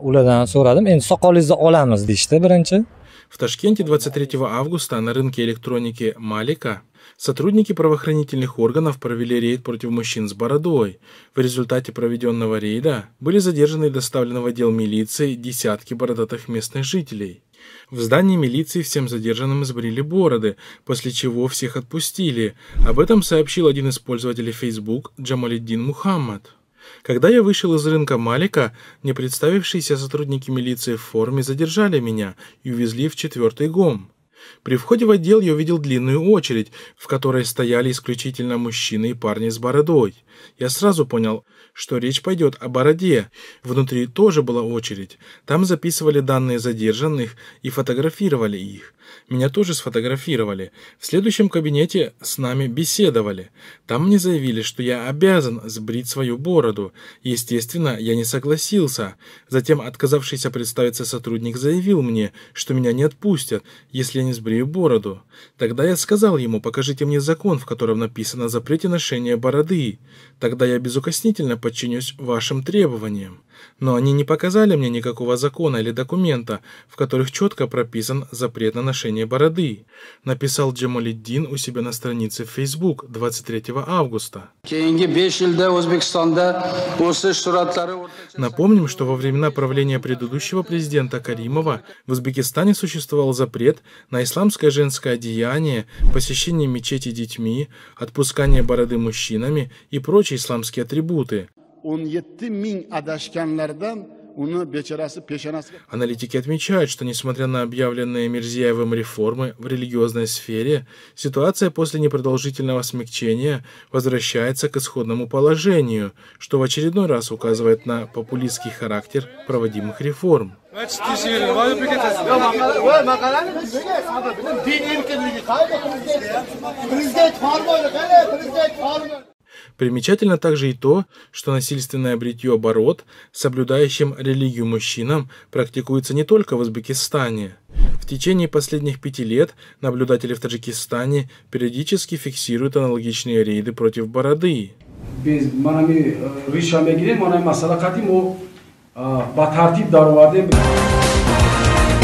ulardan so'radim endi soqolingizni olamiz deyishdi birinchi В Ташкенте 23 августа на рынке электроники Малика сотрудники правоохранительных органов провели рейд против мужчин с бородой. В результате проведенного рейда были задержаны и доставлены в отдел милиции десятки бородатых местных жителей. В здании милиции всем задержанным избрили бороды, после чего всех отпустили. Об этом сообщил один из пользователей Facebook Джамалиддин Мухаммад. Когда я вышел из рынка Малика, не представившиеся сотрудники милиции в форме задержали меня и увезли в четвертый ГОМ. При входе в отдел я увидел длинную очередь, в которой стояли исключительно мужчины и парни с бородой. Я сразу понял, что речь пойдет о бороде. Внутри тоже была очередь. Там записывали данные задержанных и фотографировали их. Меня тоже сфотографировали. В следующем кабинете с нами беседовали. Там мне заявили, что я обязан сбрить свою бороду. Естественно, я не согласился. Затем отказавшийся представиться сотрудник заявил мне, что меня не отпустят, если я не не сбрею бороду. Тогда я сказал ему, покажите мне закон, в котором написано о запрете ношения бороды. Тогда я безукоснительно подчинюсь вашим требованиям. Но они не показали мне никакого закона или документа, в которых четко прописан запрет на ношение бороды, написал Джамалиддин у себя на странице в Facebook 23 августа. Напомним, что во времена правления предыдущего президента Каримова в Узбекистане существовал запрет на исламское женское одеяние, посещение мечети детьми, отпускание бороды мужчинами и прочие исламские атрибуты. 17 мин Аналитики отмечают, что несмотря на объявленные Мирзиевым реформы в религиозной сфере, ситуация после непродолжительного смягчения возвращается к исходному положению, что в очередной раз указывает на популистский характер проводимых реформ. Примечательно также и то, что насильственное бритье оборот, соблюдающим религию мужчинам, практикуется не только в Узбекистане. В течение последних пяти лет наблюдатели в Таджикистане периодически фиксируют аналогичные рейды против бороды. Э,